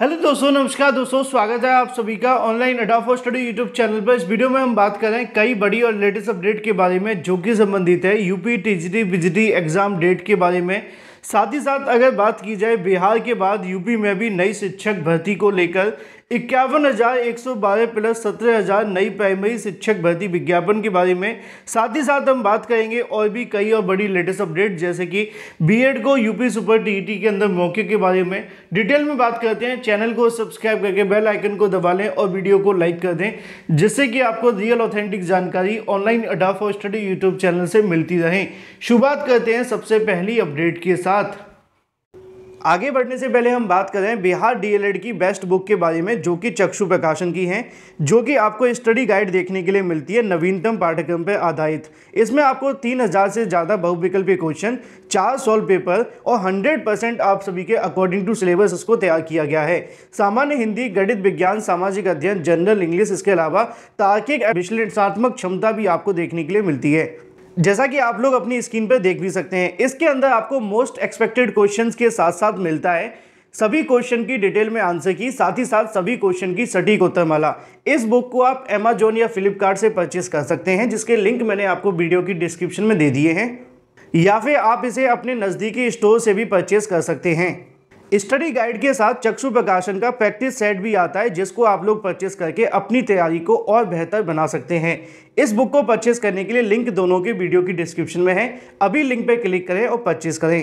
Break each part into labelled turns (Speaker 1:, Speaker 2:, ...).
Speaker 1: hello दोस्तों नमस्कार दोस्तों स्वागत है आप सभी का ऑनलाइन अडाफो स्टडी यूट्यूब चैनल पर इस वीडियो में हम बात करें कई बड़ी और लेटेस्ट अपडेट के बारे में जो कि संबंधित है UP TGT PGT exam date के बारे में साथ ही साथ अगर बात की जाए बिहार के बाद यूपी में भी नई शिक्षक भर्ती को लेकर इक्यावन हज़ार एक सौ बारह प्लस सत्रह हज़ार नई प्राइमरी शिक्षक भर्ती विज्ञापन के बारे में साथ ही साथ हम बात करेंगे और भी कई और बड़ी लेटेस्ट अपडेट जैसे कि बीएड को यूपी सुपर टीईटी के अंदर मौके के बारे में डिटेल में बात करते हैं चैनल को सब्सक्राइब करके बेल आइकन को दबा लें और वीडियो को लाइक कर दें जिससे कि आपको रियल ऑथेंटिक जानकारी ऑनलाइन अडाफ और स्टडी यूट्यूब चैनल से मिलती रहे शुरुआत करते हैं सबसे पहली अपडेट के साथ आगे बढ़ने से पहले हम बात करें बिहार डीएलएड की बेस्ट बुक के बारे में जो कि चक्षु प्रकाशन की है जो कि आपको स्टडी गाइड देखने के लिए मिलती है नवीनतम पाठ्यक्रम पर आधारित इसमें आपको तीन हज़ार से ज़्यादा बहुविकल्पीय क्वेश्चन चार सॉल्व पेपर और हंड्रेड परसेंट आप सभी के अकॉर्डिंग टू सिलेबस इसको तैयार किया गया है सामान्य हिंदी गणित विज्ञान सामाजिक अध्ययन जनरल इंग्लिश इसके अलावा तार्किक विश्लेषणात्मक क्षमता भी आपको देखने के लिए मिलती है जैसा कि आप लोग अपनी स्क्रीन पर देख भी सकते हैं इसके अंदर आपको मोस्ट एक्सपेक्टेड क्वेश्चंस के साथ साथ मिलता है सभी क्वेश्चन की डिटेल में आंसर की साथ ही साथ सभी क्वेश्चन की सटीक उत्तर माला इस बुक को आप अमेजोन या फ्लिपकार्ट से परचेस कर सकते हैं जिसके लिंक मैंने आपको वीडियो की डिस्क्रिप्शन में दे दिए हैं या फिर आप इसे अपने नज़दीकी स्टोर से भी परचेस कर सकते हैं स्टडी गाइड के साथ चक्षु प्रकाशन का प्रैक्टिस सेट भी आता है जिसको आप लोग परचेस करके अपनी तैयारी को और बेहतर बना सकते हैं इस बुक को परचेस करने के लिए लिंक दोनों के वीडियो की डिस्क्रिप्शन में है अभी लिंक पर क्लिक करें और परचेस करें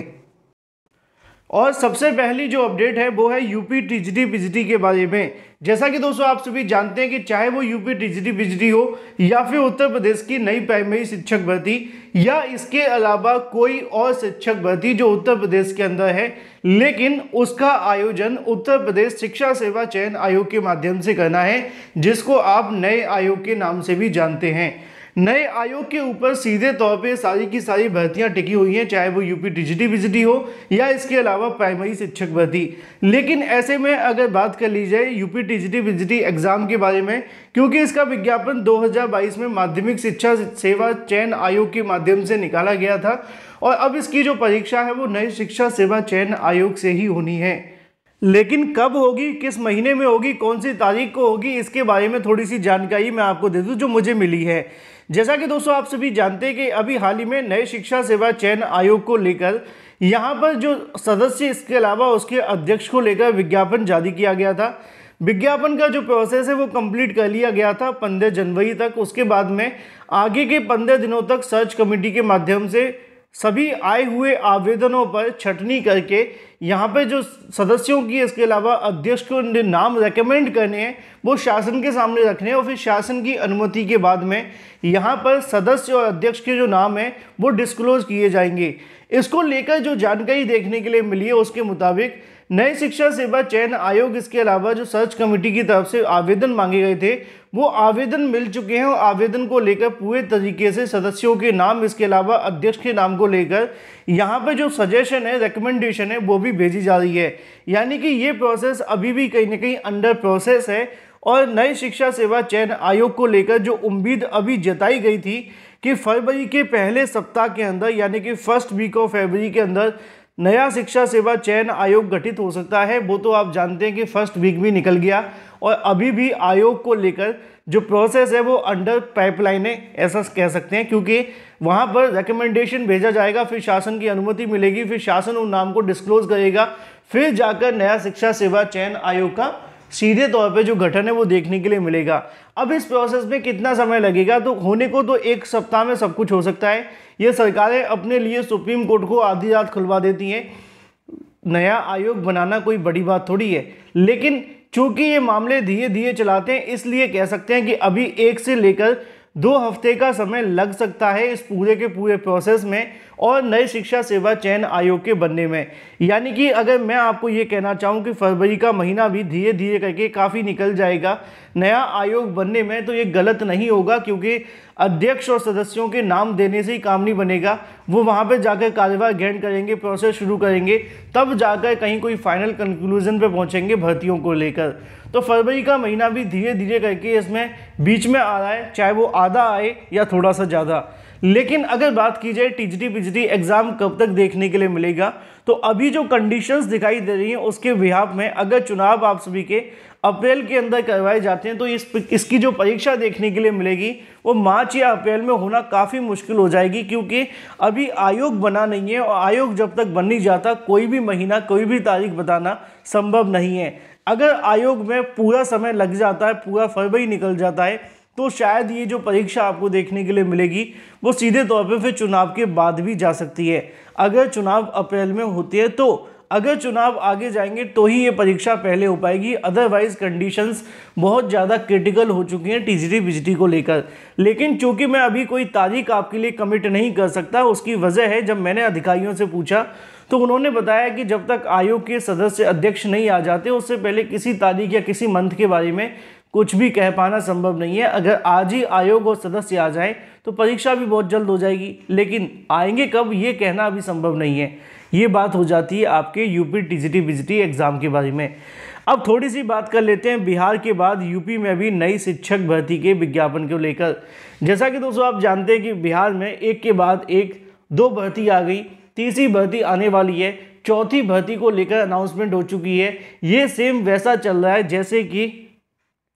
Speaker 1: और सबसे पहली जो अपडेट है वो है यूपी टिजडी बिजली के बारे में जैसा कि दोस्तों आप सभी जानते हैं कि चाहे वो यूपी टिजडी बिजली हो या फिर उत्तर प्रदेश की नई प्राइमरी शिक्षक भर्ती या इसके अलावा कोई और शिक्षक भर्ती जो उत्तर प्रदेश के अंदर है लेकिन उसका आयोजन उत्तर प्रदेश शिक्षा सेवा चयन आयोग के माध्यम से करना है जिसको आप नए आयोग के नाम से भी जानते हैं नए आयोग के ऊपर सीधे तौर पे सारी की सारी भर्तियां टिकी हुई हैं चाहे वो यूपी डिजिटी बिजिटी हो या इसके अलावा प्राइमरी शिक्षक भर्ती लेकिन ऐसे में अगर बात कर ली जाए यूपी डिजिटी बिजिटी एग्ज़ाम के बारे में क्योंकि इसका विज्ञापन 2022 में माध्यमिक शिक्षा सेवा चयन आयोग के माध्यम से निकाला गया था और अब इसकी जो परीक्षा है वो नई शिक्षा सेवा चयन आयोग से ही होनी है लेकिन कब होगी किस महीने में होगी कौन सी तारीख को होगी इसके बारे में थोड़ी सी जानकारी मैं आपको दे दूँ जो मुझे मिली है जैसा कि दोस्तों आप सभी जानते हैं कि अभी हाल ही में नए शिक्षा सेवा चयन आयोग को लेकर यहाँ पर जो सदस्य इसके अलावा उसके अध्यक्ष को लेकर विज्ञापन जारी किया गया था विज्ञापन का जो प्रोसेस है वो कंप्लीट कर लिया गया था पंद्रह जनवरी तक उसके बाद में आगे के पंद्रह दिनों तक सर्च कमेटी के माध्यम से सभी आए हुए आवेदनों पर छटनी करके यहाँ पे जो सदस्यों की इसके अलावा अध्यक्ष को नाम रेकमेंड करने हैं वो शासन के सामने रखने हैं और फिर शासन की अनुमति के बाद में यहाँ पर सदस्य और अध्यक्ष के जो नाम हैं वो डिस्क्लोज किए जाएंगे इसको लेकर जो जानकारी देखने के लिए मिली है उसके मुताबिक नए शिक्षा सेवा चयन आयोग इसके अलावा जो सर्च कमेटी की तरफ से आवेदन मांगे गए थे वो आवेदन मिल चुके हैं और आवेदन को लेकर पूरे तरीके से सदस्यों के नाम इसके अलावा अध्यक्ष के नाम को लेकर यहाँ पे जो सजेशन है रिकमेंडेशन है वो भी भेजी जा रही है यानी कि ये प्रोसेस अभी भी कहीं ना कहीं अंडर प्रोसेस है और नए शिक्षा सेवा चयन आयोग को लेकर जो उम्मीद अभी जताई गई थी कि फरवरी के पहले सप्ताह के अंदर यानी कि फर्स्ट वीक ऑफ फरवरी के अंदर नया शिक्षा सेवा चयन आयोग गठित हो सकता है वो तो आप जानते हैं कि फर्स्ट वीक भी निकल गया और अभी भी आयोग को लेकर जो प्रोसेस है वो अंडर पाइपलाइन है ऐसा कह सकते हैं क्योंकि वहाँ पर रिकमेंडेशन भेजा जाएगा फिर शासन की अनुमति मिलेगी फिर शासन उन नाम को डिस्क्लोज करेगा फिर जाकर नया शिक्षा सेवा चयन आयोग का सीधे तौर पे जो गठन है वो देखने के लिए मिलेगा अब इस प्रोसेस में कितना समय लगेगा तो होने को तो एक सप्ताह में सब कुछ हो सकता है ये सरकारें अपने लिए सुप्रीम कोर्ट को आधी रात खुलवा देती हैं नया आयोग बनाना कोई बड़ी बात थोड़ी है लेकिन चूंकि ये मामले धीरे धीरे चलाते हैं इसलिए कह सकते हैं कि अभी एक से लेकर दो हफ्ते का समय लग सकता है इस पूरे के पूरे प्रोसेस में और नए शिक्षा सेवा चयन आयोग के बनने में यानी कि अगर मैं आपको ये कहना चाहूँ कि फरवरी का महीना भी धीरे धीरे करके काफ़ी निकल जाएगा नया आयोग बनने में तो ये गलत नहीं होगा क्योंकि अध्यक्ष और सदस्यों के नाम देने से ही काम नहीं बनेगा वो वहाँ पर जाकर कार्यवाही ग्रहण करेंगे प्रोसेस शुरू करेंगे तब जाकर कहीं कोई फाइनल कंक्लूजन पर पहुँचेंगे भर्तियों को लेकर तो फरवरी का महीना भी धीरे धीरे करके इसमें बीच में आ रहा है चाहे वो आधा आए या थोड़ा सा ज़्यादा लेकिन अगर बात की जाए टीजीटी पीजीटी एग्ज़ाम कब तक देखने के लिए मिलेगा तो अभी जो कंडीशंस दिखाई दे रही हैं उसके विभाग में अगर चुनाव आप सभी के अप्रैल के अंदर करवाए जाते हैं तो इस इसकी जो परीक्षा देखने के लिए मिलेगी वो मार्च या अप्रैल में होना काफ़ी मुश्किल हो जाएगी क्योंकि अभी आयोग बना नहीं है और आयोग जब तक बन नहीं जाता कोई भी महीना कोई भी तारीख बताना संभव नहीं है अगर आयोग में पूरा समय लग जाता है पूरा फरवरी निकल जाता है तो शायद ये जो परीक्षा आपको देखने के लिए मिलेगी वो सीधे तौर पे फिर चुनाव के बाद भी जा सकती है अगर चुनाव अप्रैल में होती है तो अगर चुनाव आगे जाएंगे तो ही ये परीक्षा पहले हो पाएगी अदरवाइज कंडीशंस बहुत ज़्यादा क्रिटिकल हो चुकी हैं टीजीटी बिजटी को लेकर लेकिन चूंकि मैं अभी कोई तारीख आपके लिए कमिट नहीं कर सकता उसकी वजह है जब मैंने अधिकारियों से पूछा तो उन्होंने बताया कि जब तक आयोग के सदस्य अध्यक्ष नहीं आ जाते उससे पहले किसी तारीख या किसी मंथ के बारे में कुछ भी कह पाना संभव नहीं है अगर आज ही आयोग और सदस्य आ जाएं तो परीक्षा भी बहुत जल्द हो जाएगी लेकिन आएंगे कब ये कहना अभी संभव नहीं है ये बात हो जाती है आपके यूपी टीजीटी बीजीटी एग्ज़ाम के बारे में अब थोड़ी सी बात कर लेते हैं बिहार के बाद यूपी में भी नई शिक्षक भर्ती के विज्ञापन को लेकर जैसा कि दोस्तों आप जानते हैं कि बिहार में एक के बाद एक दो भर्ती आ गई तीसरी भर्ती आने वाली है चौथी भर्ती को लेकर अनाउंसमेंट हो चुकी है ये सेम वैसा चल रहा है जैसे कि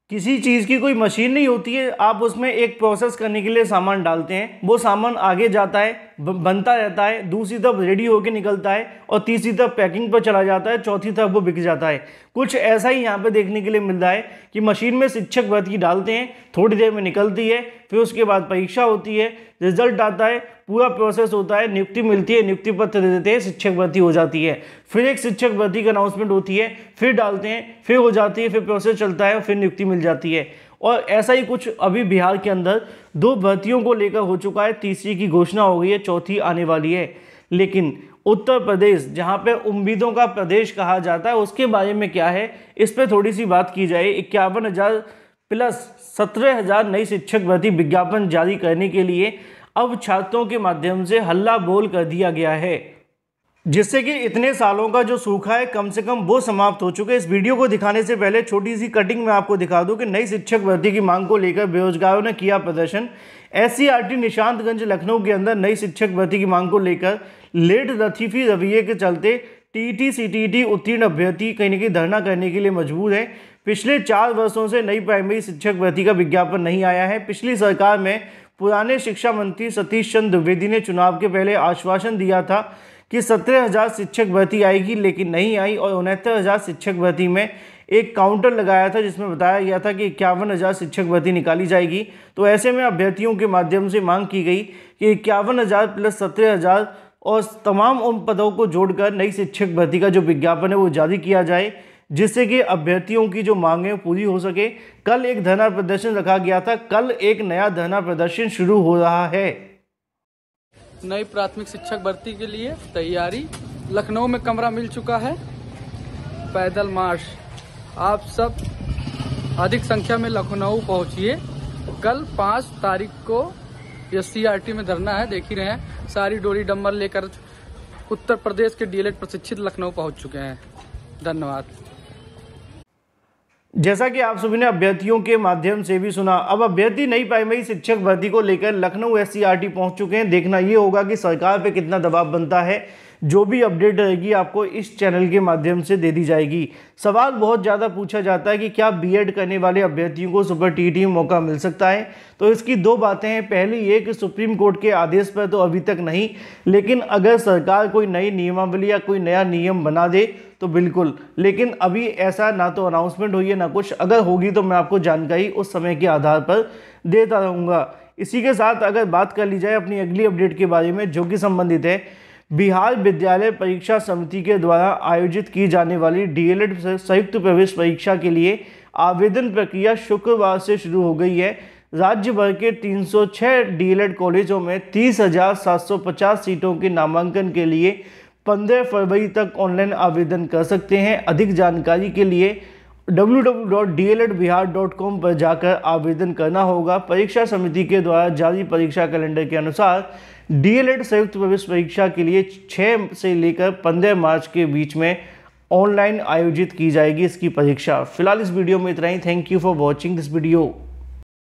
Speaker 1: किसी चीज़ की कोई मशीन नहीं होती है आप उसमें एक प्रोसेस करने के लिए सामान डालते हैं वो सामान आगे जाता है बनता रहता है दूसरी तरफ रेडी होकर निकलता है और तीसरी तरफ पैकिंग पर चला जाता है चौथी तरफ वो बिक जाता है कुछ ऐसा ही यहाँ पे देखने के लिए मिलता है कि मशीन में शिक्षक व्यक्ति डालते हैं थोड़ी देर में निकलती है फिर उसके बाद परीक्षा होती है रिजल्ट आता है पूरा प्रोसेस होता है नियुक्ति मिलती है नियुक्ति पत्र दे देते हैं शिक्षक भर्ती हो जाती है फिर एक शिक्षक भर्ती का अनाउंसमेंट होती है फिर डालते हैं फिर हो जाती है फिर प्रोसेस चलता है फिर नियुक्ति मिल जाती है और ऐसा ही कुछ अभी बिहार के अंदर दो भर्तियों को लेकर हो चुका है तीसरी की घोषणा हो गई है चौथी आने वाली है लेकिन उत्तर प्रदेश जहाँ पे उम्मीदों का प्रदेश कहा जाता है उसके बारे में क्या है इस पर थोड़ी सी बात की जाए इक्यावन हज़ार प्लस सत्रह हजार नई शिक्षक भर्ती विज्ञापन जारी करने के लिए अब छात्रों के माध्यम से हल्ला बोल कर दिया गया है जिससे कि इतने सालों का जो सूखा है कम से कम वो समाप्त हो चुका है इस वीडियो को दिखाने से पहले छोटी सी कटिंग मैं आपको दिखा दूं कि नई शिक्षक भर्ती की मांग को लेकर बेरोजगारों ने किया प्रदर्शन एस e निशांतगंज लखनऊ के अंदर नई शिक्षक भर्ती की मांग को लेकर लेट लतीफ़ी रवैये के चलते T T C T T उत्तीर्ण अभ्यर्थी कहीं ना कहीं धरना करने के लिए मजबूर हैं पिछले चार वर्षों से नई प्राइमरी शिक्षक भर्ती का विज्ञापन नहीं आया है पिछली सरकार में पुराने शिक्षा मंत्री सतीश चंद द्विवेदी ने चुनाव के पहले आश्वासन दिया था कि सत्रह हज़ार शिक्षक भर्ती आएगी लेकिन नहीं आई और उनहत्तर हज़ार शिक्षक भर्ती में एक काउंटर लगाया था जिसमें बताया गया था कि इक्यावन हज़ार शिक्षक भर्ती निकाली जाएगी तो ऐसे में अभ्यर्थियों के माध्यम से मांग की गई कि इक्यावन हज़ार प्लस सत्रह हज़ार और तमाम उन पदों को जोड़कर नई शिक्षक भर्ती का जो विज्ञापन है वो जारी किया जाए जिससे कि अभ्यर्थियों की जो मांगे पूरी हो सके कल एक धरना प्रदर्शन रखा गया था कल एक नया धरना प्रदर्शन शुरू हो रहा है नई प्राथमिक शिक्षक भर्ती के लिए तैयारी लखनऊ में कमरा मिल चुका है पैदल मार्च आप सब अधिक संख्या में लखनऊ पहुंचिए कल पाँच तारीख को एस e में धरना है देख ही रहे हैं सारी डोरी डम्बर लेकर उत्तर प्रदेश के डीएलएड प्रशिक्षित लखनऊ पहुंच चुके हैं धन्यवाद जैसा कि आप सभी ने अभ्यर्थियों के माध्यम से भी सुना अब अभ्यर्थी नई प्राइमरी शिक्षक भर्ती को लेकर लखनऊ एस पहुंच चुके हैं देखना ये होगा कि सरकार पे कितना दबाव बनता है जो भी अपडेट रहेगी आपको इस चैनल के माध्यम से दे दी जाएगी सवाल बहुत ज़्यादा पूछा जाता है कि क्या बीएड करने वाले अभ्यर्थियों को सुपर टीटी में मौका मिल सकता है तो इसकी दो बातें हैं पहली ये कि सुप्रीम कोर्ट के आदेश पर तो अभी तक नहीं लेकिन अगर सरकार कोई नई नियमावली या कोई नया नियम बना दे तो बिल्कुल लेकिन अभी ऐसा ना तो अनाउंसमेंट हुई है ना कुछ अगर होगी तो मैं आपको जानकारी उस समय के आधार पर देता रहूँगा इसी के साथ अगर बात कर ली जाए अपनी अगली अपडेट के बारे में जो कि संबंधित है बिहार विद्यालय परीक्षा समिति के द्वारा आयोजित की जाने वाली डीएलएड संयुक्त प्रवेश परीक्षा के लिए आवेदन प्रक्रिया शुक्रवार से शुरू हो गई है राज्य भर के 306 डीएलएड कॉलेजों में 30,750 सीटों के नामांकन के लिए 15 फरवरी तक ऑनलाइन आवेदन कर सकते हैं अधिक जानकारी के लिए डब्ल्यू पर जाकर आवेदन करना होगा परीक्षा समिति के द्वारा जारी परीक्षा कैलेंडर के अनुसार डीएलएड संयुक्त प्रवेश परीक्षा के लिए 6 से लेकर 15 मार्च के बीच में ऑनलाइन आयोजित की जाएगी इसकी परीक्षा फिलहाल इस वीडियो में इतना ही thank you for watching this video